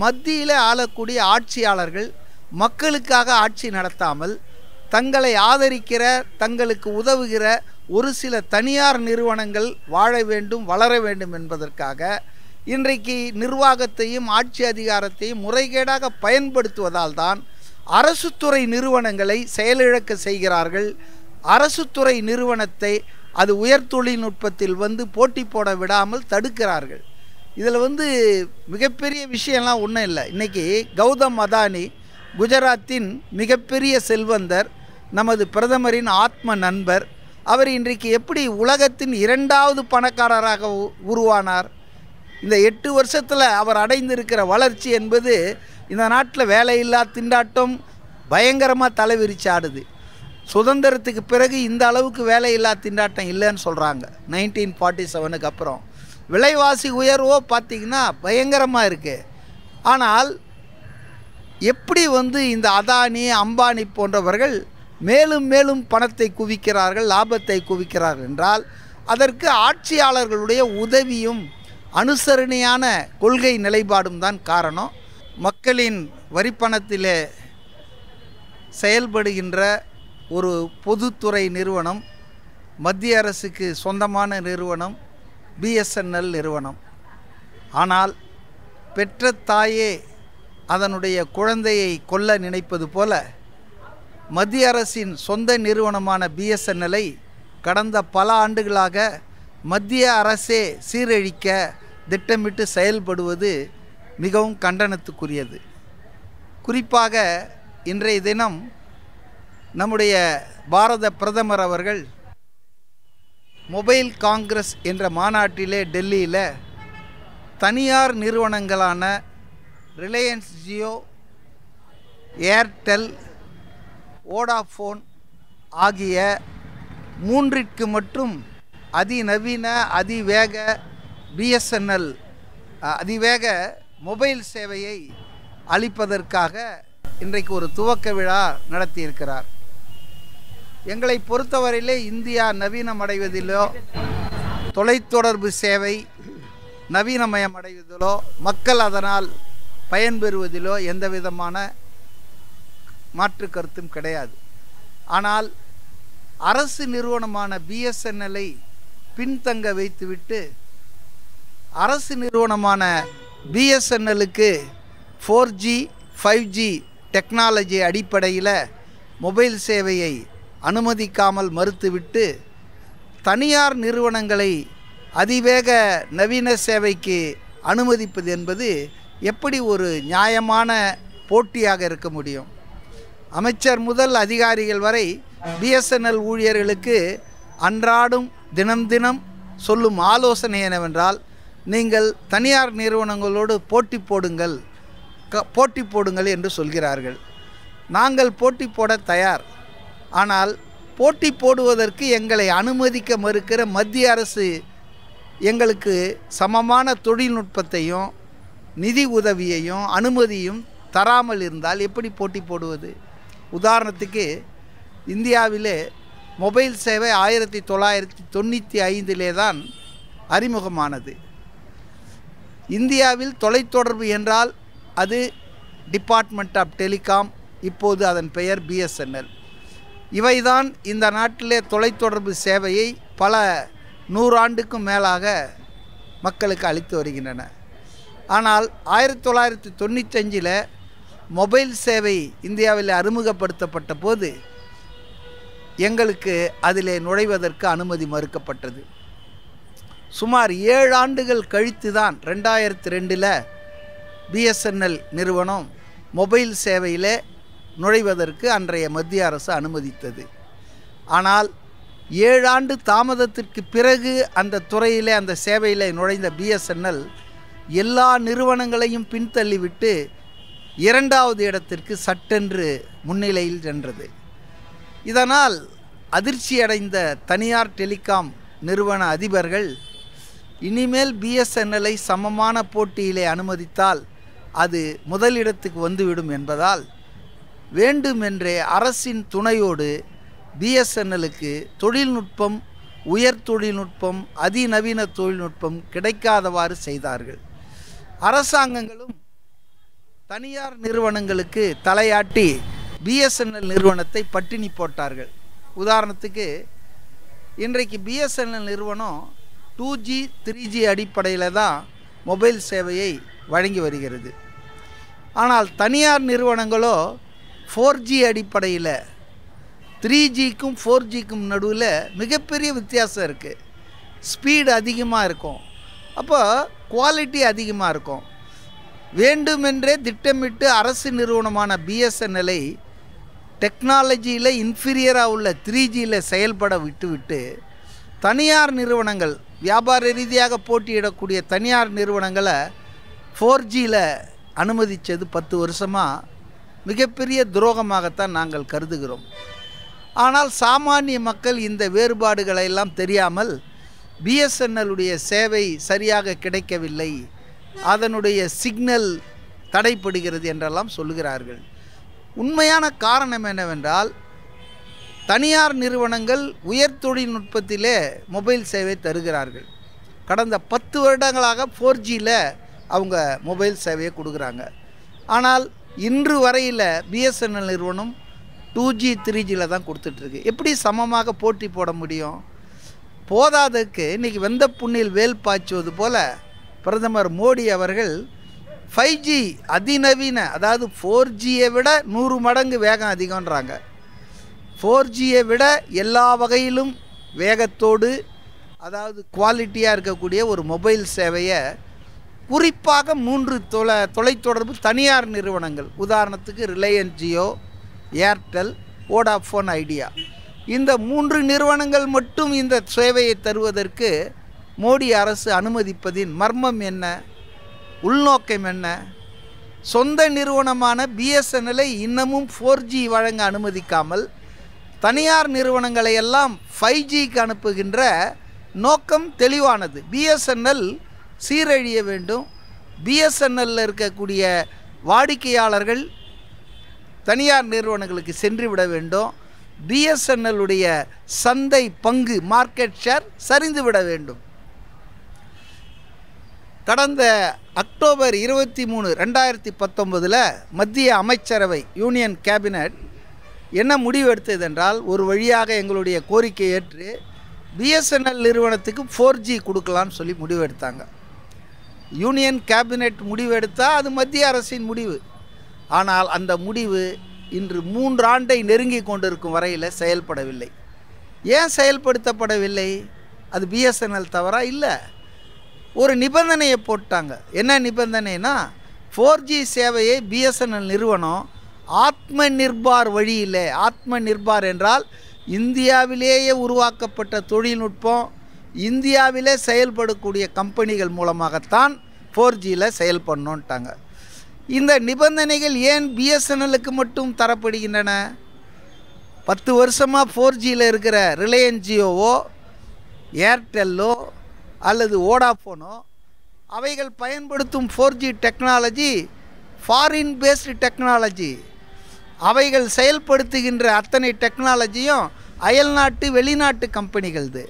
மத்தியில் ஆளக்கூடிய ஆட்சியாளர்கள் மக்களுக்காக ஆட்சி நடத்தாமல் தங்களை ஆதரிக்கிற தங்களுக்கு உதவுகிற ஒரு சில தனியார் நிறுவனங்கள் வாழ வேண்டும் வளர வேண்டும் என்பதற்காக இன்றைக்கு நிர்வாகத்தையும் ஆட்சி அதிகாரத்தையும் முறைகேடாக பயன்படுத்துவதால் தான் அரசு துறை நிறுவனங்களை செயலிழக்க செய்கிறார்கள் அரசு துறை நிறுவனத்தை அது உயர் தொழில்நுட்பத்தில் வந்து போட்டி போட விடாமல் தடுக்கிறார்கள் இதில் வந்து மிகப்பெரிய விஷயம்லாம் ஒன்றும் இல்லை இன்றைக்கி கௌதம் அதானி குஜராத்தின் மிகப்பெரிய செல்வந்தர் நமது பிரதமரின் ஆத்ம நண்பர் அவர் இன்றைக்கு எப்படி உலகத்தின் இரண்டாவது பணக்காரராக உருவானார் இந்த எட்டு வருஷத்தில் அவர் அடைந்திருக்கிற வளர்ச்சி என்பது இந்த நாட்டில் வேலையில்லா திண்டாட்டம் பயங்கரமாக தலைவிரிச்சு ஆடுது சுதந்திரத்துக்கு பிறகு இந்த அளவுக்கு வேலையில்லா திண்டாட்டம் இல்லைன்னு சொல்கிறாங்க நைன்டீன் ஃபார்ட்டி செவனுக்கு அப்புறம் விலைவாசி உயர்வோ பார்த்திங்கன்னா பயங்கரமாக இருக்குது ஆனால் எப்படி வந்து இந்த அதானி அம்பானி போன்றவர்கள் மேலும் மேலும் பணத்தை குவிக்கிறார்கள் லாபத்தை குவிக்கிறார்கள் என்றால் அதற்கு ஆட்சியாளர்களுடைய உதவியும் அனுசரணையான கொள்கை நிலைப்பாடும் தான் காரணம் மக்களின் வரிப்பணத்திலே செயல்படுகின்ற ஒரு பொதுத்துறை நிறுவனம் மத்திய அரசுக்கு சொந்தமான நிறுவனம் பிஎஸ்என்எல் நிறுவனம் ஆனால் பெற்ற தாயே அதனுடைய குழந்தையை கொல்ல நினைப்பது போல மத்திய அரசின் சொந்த நிறுவனமான பிஎஸ்என்எல்லை கடந்த பல ஆண்டுகளாக மத்திய அரசே சீரழிக்க திட்டமிட்டு செயல்படுவது மிகவும் கண்டனத்துக்குரியது குறிப்பாக இன்றைய தினம் நம்முடைய பாரத பிரதமர் அவர்கள் மொபைல் காங்கிரஸ் என்ற மாநாட்டிலே டெல்லியில் தனியார் நிறுவனங்களான ரிலையன்ஸ் ஜியோ ஏர்டெல் ஓடாஃபோன் ஆகிய மூன்றிற்கு மட்டும் அதிநவீன அதிவேக பிஎஸ்என்எல் அதிவேக மொபைல் சேவையை அளிப்பதற்காக இன்றைக்கு ஒரு துவக்க விழா நடத்தியிருக்கிறார் எங்களை பொறுத்தவரையிலே இந்தியா நவீனமடைவதிலோ தொலைத்தொடர்பு சேவை நவீனமயம் அடைவதிலோ மக்கள் அதனால் பயன்பெறுவதிலோ எந்த விதமான மாற்று கருத்தும் கிடையாது ஆனால் அரசு நிறுவனமான பிஎஸ்என்எல்லை பின்தங்க வைத்துவிட்டு அரசு நிறுவனமான பிஎஸ்என்எல்லுக்கு four G five G technology அடிப்படையில் மொபைல் சேவையை அனுமதிக்காமல் மறுத்துவிட்டு தனியார் நிறுவனங்களை அதிவேக நவீன சேவைக்கு அனுமதிப்பது என்பது எப்படி ஒரு நியாயமான போட்டியாக இருக்க முடியும் அமைச்சர் முதல் அதிகாரிகள் வரை பிஎஸ்என்எல் ஊழியர்களுக்கு அன்றாடும் தினம் தினம் சொல்லும் ஆலோசனை என்னவென்றால் நீங்கள் தனியார் நிறுவனங்களோடு போட்டி போடுங்கள் க போட்டி போடுங்கள் என்று சொல்கிறார்கள் நாங்கள் போட்டி போட தயார் ஆனால் போட்டி போடுவதற்கு எங்களை அனுமதிக்க மறுக்கிற மத்திய அரசு எங்களுக்கு சமமான தொழில்நுட்பத்தையும் நிதி உதவியையும் அனுமதியும் தராமல் இருந்தால் எப்படி போட்டி போடுவது உதாரணத்துக்கு இந்தியாவிலே மொபைல் சேவை ஆயிரத்தி தொள்ளாயிரத்தி தொண்ணூற்றி ஐந்திலே தான் அறிமுகமானது இந்தியாவில் தொலைத்தொடர்பு என்றால் அது டிபார்ட்மெண்ட் ஆஃப் டெலிகாம் இப்போது அதன் பெயர் பிஎஸ்என்எல் இவைதான் இந்த நாட்டிலே தொலைத்தொடர்பு சேவையை பல நூறாண்டுக்கும் மேலாக மக்களுக்கு அளித்து வருகின்றன ஆனால் ஆயிரத்தி தொள்ளாயிரத்தி தொண்ணூத்தஞ்சில் மொபைல் சேவை இந்தியாவில் அறிமுகப்படுத்தப்பட்ட போது எங்களுக்கு அதிலே நுழைவதற்கு அனுமதி மறுக்கப்பட்டது சுமார் ஏழு ஆண்டுகள் கழித்து தான் ரெண்டாயிரத்தி ரெண்டில் பிஎஸ்என்எல் நிறுவனம் மொபைல் சேவையில் நுழைவதற்கு அன்றைய மத்திய அரசு அனுமதித்தது ஆனால் ஏழாண்டு தாமதத்திற்கு பிறகு அந்த துறையில் அந்த சேவையில் நுழைந்த பிஎஸ்என்எல் எல்லா நிறுவனங்களையும் பின்தள்ளிவிட்டு இரண்டாவது இடத்திற்கு சட்டென்று முன்னிலையில் சென்றது இதனால் அதிர்ச்சியடைந்த தனியார் டெலிகாம் நிறுவன அதிபர்கள் இனிமேல் பிஎஸ்என்எல்லை சமமான போட்டியிலே அனுமதித்தால் அது முதலிடத்துக்கு வந்துவிடும் என்பதால் வேண்டுமென்றே அரசின் துணையோடு பிஎஸ்என்எலுக்கு தொழில்நுட்பம் உயர் தொழில்நுட்பம் அதிநவீன தொழில்நுட்பம் கிடைக்காதவாறு செய்தார்கள் அரசாங்கங்களும் தனியார் நிறுவனங்களுக்கு தலையாட்டி பிஎஸ்என்எல் நிறுவனத்தை பட்டினி போட்டார்கள் உதாரணத்துக்கு இன்றைக்கு பிஎஸ்என்எல் நிறுவனம் டூ ஜி த்ரீ ஜி அடிப்படையில் தான் மொபைல் சேவையை வழங்கி வருகிறது ஆனால் தனியார் நிறுவனங்களோ ஃபோர் ஜி அடிப்படையில் த்ரீ ஜிக்கும் ஃபோர் ஜிக்கும் நடுவில் மிகப்பெரிய வித்தியாசம் இருக்குது ஸ்பீடு அதிகமாக இருக்கும் அப்போ குவாலிட்டி அதிகமாக இருக்கும் வேண்டுமென்றே திட்டமிட்டு அரசு நிறுவனமான பிஎஸ்என்எல்ஐ டெக்னாலஜியில் இன்ஃபீரியராக உள்ள த்ரீ ஜியில் செயல்பட விட்டுவிட்டு தனியார் நிறுவனங்கள் வியாபார ரீதியாக போட்டியிடக்கூடிய தனியார் நிறுவனங்களை ஃபோர் ஜியில் அனுமதித்தது பத்து வருஷமாக மிகப்பெரிய துரோகமாகத்தான் நாங்கள் கருதுகிறோம் ஆனால் சாமானிய மக்கள் இந்த வேறுபாடுகளை எல்லாம் தெரியாமல் பிஎஸ்என்எல்லுடைய சேவை சரியாக கிடைக்கவில்லை அதனுடைய சிக்னல் தடைப்படுகிறது என்றெல்லாம் சொல்லுகிறார்கள் உண்மையான காரணம் என்னவென்றால் தனியார் நிறுவனங்கள் உயர் தொழில்நுட்பத்திலே மொபைல் சேவை தருகிறார்கள் கடந்த பத்து வருடங்களாக ஃபோர் ஜியில் அவங்க மொபைல் சேவையை கொடுக்குறாங்க ஆனால் இன்று வரையில் பிஎஸ்என்எல் நிறுவனம் டூ ஜி த்ரீ ஜியில் தான் கொடுத்துட்ருக்கு எப்படி சமமாக போட்டி போட முடியும் போதாததுக்கு இன்றைக்கி வெந்த புண்ணில் வேல் பாய்ச்சுவது போல் பிரதமர் மோடி அவர்கள் ஃபைவ் ஜி அதிநவீன அதாவது ஃபோர் ஜியை விட நூறு மடங்கு வேகம் அதிகன்றாங்க ஃபோர் ஜியை விட எல்லா வகையிலும் வேகத்தோடு அதாவது குவாலிட்டியாக இருக்கக்கூடிய ஒரு மொபைல் சேவையை குறிப்பாக மூன்று தொலை தொலைத்தொடர்பு தனியார் நிறுவனங்கள் உதாரணத்துக்கு ரிலையன்ஸ் ஜியோ ஏர்டெல் ஓடாஃபோன் ஐடியா இந்த மூன்று நிறுவனங்கள் மட்டும் இந்த சேவையை தருவதற்கு மோடி அரசு அனுமதிப்பதின் மர்மம் என்ன உள்நோக்கம் என்ன சொந்த நிறுவனமான பிஎஸ்என்எல்லை இன்னமும் ஃபோர் ஜி வழங்க அனுமதிக்காமல் தனியார் நிறுவனங்களை எல்லாம் ஃபைவ் ஜிக்கு அனுப்புகின்ற நோக்கம் தெளிவானது பிஎஸ்என்எல் சீரழிய வேண்டும் பிஎஸ்என்எல்லில் இருக்கக்கூடிய வாடிக்கையாளர்கள் தனியார் நிறுவனங்களுக்கு சென்று விட வேண்டும் பிஎஸ்என்எல்லுடைய சந்தை பங்கு மார்க்கெட் ஷேர் சரிந்து விட வேண்டும் கடந்த அக்டோபர் இருபத்தி மூணு ரெண்டாயிரத்தி பத்தொம்பதில் மத்திய அமைச்சரவை யூனியன் கேபினட் என்ன முடிவு எடுத்ததென்றால் ஒரு வழியாக எங்களுடைய கோரிக்கை ஏற்று பிஎஸ்என்எல் நிறுவனத்துக்கு ஃபோர் ஜி கொடுக்கலான்னு சொல்லி முடிவு எடுத்தாங்க யூனியன் கேபினெட் முடிவு எடுத்தால் அது மத்திய அரசின் முடிவு ஆனால் அந்த முடிவு இன்று மூன்றாண்டை நெருங்கி கொண்டிருக்கும் வரையில் செயல்படவில்லை ஏன் செயல்படுத்தப்படவில்லை அது பிஎஸ்என்எல் தவறா இல்லை ஒரு நிபந்தனையை போட்டாங்க என்ன நிபந்தனைனா ஃபோர் ஜி சேவையை பிஎஸ்என்எல் நிறுவனம் ஆத்ம நிர்பார் வழியில் ஆத்ம நிர்பார் என்றால் இந்தியாவிலேயே உருவாக்கப்பட்ட தொழில்நுட்பம் இந்தியாவிலே செயல்படக்கூடிய கம்பெனிகள் மூலமாகத்தான் ஃபோர் ஜியில் செயல்படணுன்ட்டாங்க இந்த நிபந்தனைகள் ஏன் பிஎஸ்என்எலுக்கு மட்டும் தரப்படுகின்றன பத்து வருஷமாக ஃபோர் ஜியில் இருக்கிற ரிலையன்ஸ் ஜியோவோ ஏர்டெல்லோ அல்லது ஓடாஃபோனோ அவைகள் பயன்படுத்தும் four G technology foreign based technology அவைகள் செயல்படுத்துகின்ற அத்தனை டெக்னாலஜியும் அயல்நாட்டு வெளிநாட்டு கம்பெனிகள்து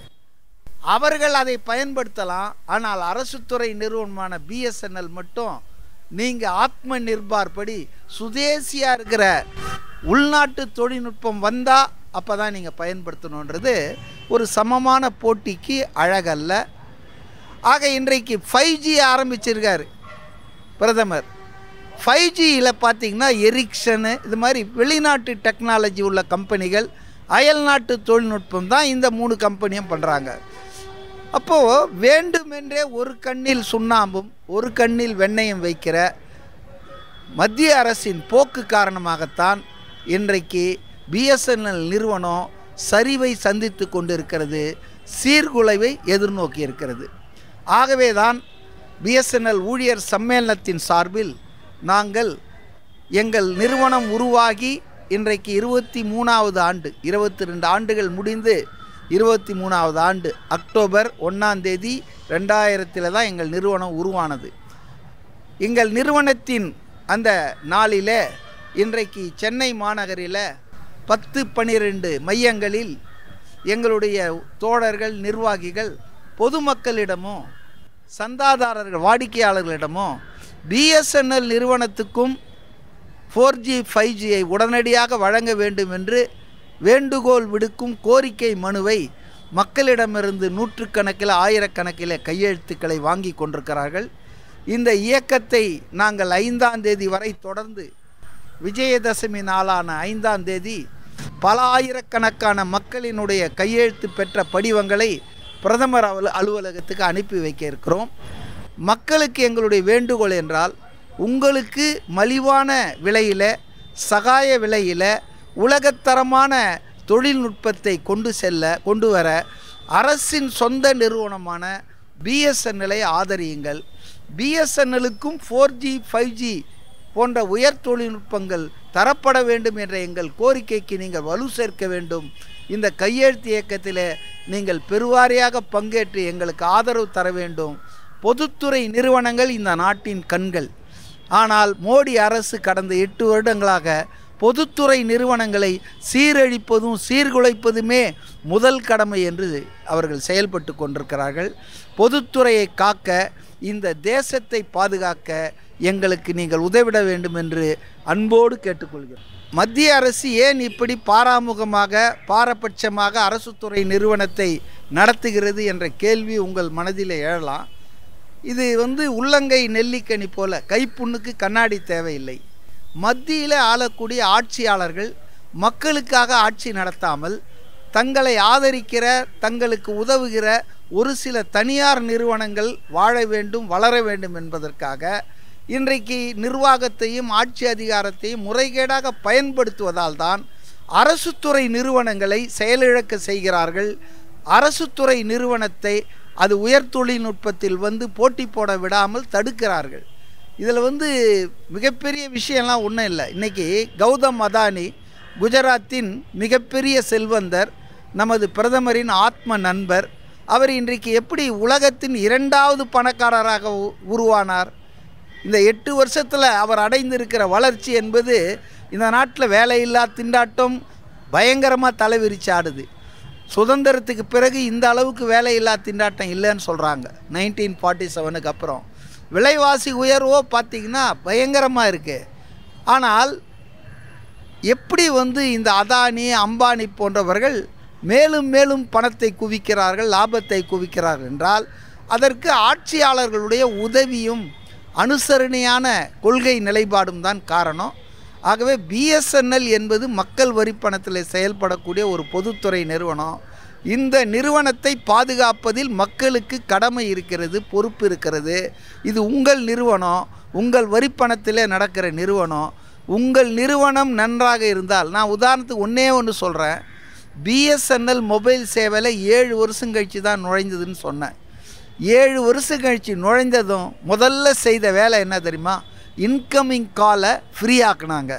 அவர்கள் அதை பயன்படுத்தலாம் ஆனால் அரசு துறை நிறுவனமான பிஎஸ்என்எல் மட்டும் நீங்கள் ஆத்ம நிர்பார் படி சுதேசியாக இருக்கிற உள்நாட்டு தொழில்நுட்பம் வந்தால் அப்போ தான் நீங்கள் பயன்படுத்தணுன்றது ஒரு சமமான போட்டிக்கு அழகல்ல ஆக இன்றைக்கு ஃபைவ் ஜி ஆரம்பிச்சிருக்காரு பிரதமர் ஃபைவ் ஜியில் பார்த்தீங்கன்னா எரிக்ஷனு இது மாதிரி வெளிநாட்டு டெக்னாலஜி உள்ள கம்பெனிகள் அயல்நாட்டு தொழில்நுட்பம் தான் இந்த மூணு கம்பெனியும் பண்ணுறாங்க அப்போது வேண்டுமென்றே ஒரு கண்ணில் சுண்ணாம்பும் ஒரு கண்ணில் வெண்ணையும் வைக்கிற மத்திய அரசின் போக்கு காரணமாகத்தான் இன்றைக்கு பிஎஸ்என்எல் நிறுவனம் சரிவை சந்தித்து கொண்டிருக்கிறது சீர்குலைவை எதிர்நோக்கி இருக்கிறது ஆகவே தான் பிஎஸ்என்எல் ஊழியர் சம்மேளனத்தின் சார்பில் நாங்கள் எங்கள் நிறுவனம் உருவாகி இன்றைக்கு இருபத்தி மூணாவது ஆண்டு இருபத்தி ரெண்டு ஆண்டுகள் முடிந்து இருபத்தி மூணாவது ஆண்டு அக்டோபர் ஒன்றாம் தேதி ரெண்டாயிரத்தில் தான் எங்கள் நிறுவனம் உருவானது எங்கள் நிறுவனத்தின் அந்த நாளில் இன்றைக்கு சென்னை மாநகரில் பத்து பன்னிரெண்டு மையங்களில் எங்களுடைய தோழர்கள் நிர்வாகிகள் பொதுமக்களிடமும் சந்தாதாரர்கள் வாடிக்கையாளர்களிடமும் பிஎஸ்என்எல் நிறுவனத்துக்கும் ஃபோர் ஜி ஃபைவ் ஜியை உடனடியாக வழங்க வேண்டும் என்று வேண்டுகோள் விடுக்கும் கோரிக்கை மனுவை மக்களிடமிருந்து நூற்றுக்கணக்கில் ஆயிரக்கணக்கில் கையெழுத்துக்களை வாங்கி கொண்டிருக்கிறார்கள் இந்த இயக்கத்தை நாங்கள் ஐந்தாம் தேதி வரை தொடர்ந்து விஜயதசமி நாளான ஐந்தாம் தேதி பல ஆயிரக்கணக்கான மக்களினுடைய கையெழுத்து பெற்ற படிவங்களை பிரதமர் அலுவலகத்துக்கு அனுப்பி வைக்க இருக்கிறோம் மக்களுக்கு எங்களுடைய வேண்டுகோள் என்றால் உங்களுக்கு மலிவான விலையில் சகாய விலையில் உலகத்தரமான தொழில்நுட்பத்தை கொண்டு செல்ல கொண்டு வர அரசின் சொந்த நிறுவனமான பிஎஸ்என்எல்லை ஆதரியுங்கள் பிஎஸ்என்எலுக்கும் ஃபோர் ஜி ஃபைவ் ஜி போன்ற உயர் தொழில்நுட்பங்கள் தரப்பட வேண்டும் என்ற எங்கள் கோரிக்கைக்கு நீங்கள் வலு சேர்க்க வேண்டும் இந்த கையெழுத்து இயக்கத்தில் நீங்கள் பெருவாரியாக பங்கேற்று எங்களுக்கு ஆதரவு தர வேண்டும் பொதுத்துறை நிறுவனங்கள் இந்த நாட்டின் கண்கள் ஆனால் மோடி அரசு கடந்த எட்டு வருடங்களாக பொதுத்துறை நிறுவனங்களை சீரழிப்பதும் சீர்குலைப்பதுமே முதல் கடமை என்று அவர்கள் செயல்பட்டு கொண்டிருக்கிறார்கள் பொதுத்துறையை காக்க இந்த தேசத்தை பாதுகாக்க எங்களுக்கு நீங்கள் உதவிட வேண்டும் என்று அன்போடு கேட்டுக்கொள்கிறோம் மத்திய அரசு ஏன் இப்படி பாராமுகமாக பாரபட்சமாக அரசு துறை நிறுவனத்தை நடத்துகிறது என்ற கேள்வி உங்கள் மனதில் எழலாம் இது வந்து உள்ளங்கை நெல்லிக்கனி போல கைப்புண்ணுக்கு கண்ணாடி தேவையில்லை மத்தியில் ஆளக்கூடிய ஆட்சியாளர்கள் மக்களுக்காக ஆட்சி நடத்தாமல் தங்களை ஆதரிக்கிற தங்களுக்கு உதவுகிற ஒரு சில தனியார் நிறுவனங்கள் வாழ வேண்டும் வளர வேண்டும் என்பதற்காக இன்றைக்கு நிர்வாகத்தையும் ஆட்சி அதிகாரத்தையும் முறைகேடாக பயன்படுத்துவதால் தான் அரசு துறை நிறுவனங்களை செயலிழக்க செய்கிறார்கள் அரசு துறை நிறுவனத்தை அது உயர் தொழில்நுட்பத்தில் வந்து போட்டி போட விடாமல் தடுக்கிறார்கள் இதில் வந்து மிகப்பெரிய விஷயம்லாம் ஒன்றும் இல்லை இன்றைக்கி கௌதம் அதானி குஜராத்தின் மிகப்பெரிய செல்வந்தர் நமது பிரதமரின் ஆத்ம நண்பர் அவர் இன்றைக்கு எப்படி உலகத்தின் இரண்டாவது பணக்காரராக உருவானார் இந்த எட்டு வருஷத்தில் அவர் அடைந்திருக்கிற வளர்ச்சி என்பது இந்த நாட்டில் வேலையில்லா திண்டாட்டம் பயங்கரமாக தலைவிரிச்சு ஆடுது சுதந்திரத்துக்கு பிறகு இந்த அளவுக்கு வேலையில்லா திண்டாட்டம் இல்லைன்னு சொல்கிறாங்க நைன்டீன் ஃபார்ட்டி செவனுக்கு அப்புறம் விலைவாசி உயர்வோ பார்த்திங்கன்னா பயங்கரமாக இருக்குது ஆனால் எப்படி வந்து இந்த அதானி அம்பானி போன்றவர்கள் மேலும் மேலும் பணத்தை குவிக்கிறார்கள் லாபத்தை குவிக்கிறார்கள் என்றால் அதற்கு ஆட்சியாளர்களுடைய உதவியும் அனுசரணையான கொள்கை நிலைப்பாடும் தான் காரணம் ஆகவே பிஎஸ்என்எல் என்பது மக்கள் வரி பணத்தில் செயல்படக்கூடிய ஒரு பொதுத்துறை நிறுவனம் இந்த நிறுவனத்தை பாதுகாப்பதில் மக்களுக்கு கடமை இருக்கிறது பொறுப்பு இருக்கிறது இது உங்கள் நிறுவனம் உங்கள் வரிப்பணத்தில் நடக்கிற நிறுவனம் உங்கள் நிறுவனம் நன்றாக இருந்தால் நான் உதாரணத்துக்கு ஒன்றே ஒன்று சொல்கிறேன் பிஎஸ்என்எல் மொபைல் சேவையில் ஏழு வருஷம் கழித்து தான் நுழைஞ்சதுன்னு சொன்னேன் ஏழு வருஷம் கழித்து நுழைந்ததும் முதல்ல செய்த வேலை என்ன தெரியுமா இன்கமிங் காலை ஃப்ரீ ஆக்குனாங்க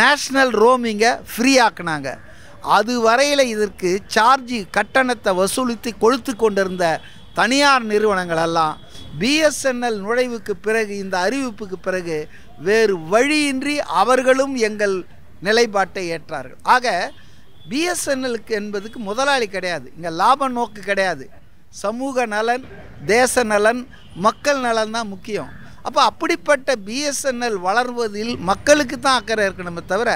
நேஷ்னல் ரோமிங்கை ஃப்ரீ ஆக்குனாங்க அது வரையில் இதற்கு சார்ஜ் கட்டணத்தை வசூலித்து கொழுத்து கொண்டிருந்த தனியார் நிறுவனங்களெல்லாம் பிஎஸ்என்எல் நுழைவுக்கு பிறகு இந்த அறிவிப்புக்கு பிறகு வேறு வழியின்றி அவர்களும் எங்கள் நிலைப்பாட்டை ஏற்றார்கள் ஆக பிஎஸ்என்எலுக்கு என்பதுக்கு முதலாளி கிடையாது இங்கே லாப நோக்கு கிடையாது சமூக நலன் தேச நலன் மக்கள் நலன் தான் முக்கியம் அப்போ அப்படிப்பட்ட பிஎஸ்என்எல் வளர்வதில் மக்களுக்கு தான் அக்கறை இருக்கணுமே தவிர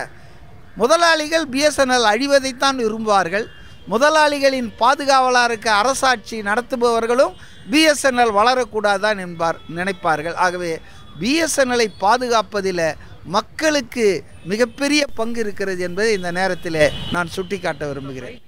முதலாளிகள் பிஎஸ்என்எல் அழிவதைத்தான் விரும்புவார்கள் முதலாளிகளின் பாதுகாவலாருக்கு அரசாட்சி நடத்துபவர்களும் பிஎஸ்என்எல் வளரக்கூடாதான் என்பார் நினைப்பார்கள் ஆகவே பிஎஸ்என்எல்லை பாதுகாப்பதில் மக்களுக்கு மிகப்பெரிய பங்கு இருக்கிறது என்பதை இந்த நேரத்தில் நான் சுட்டிக்காட்ட விரும்புகிறேன்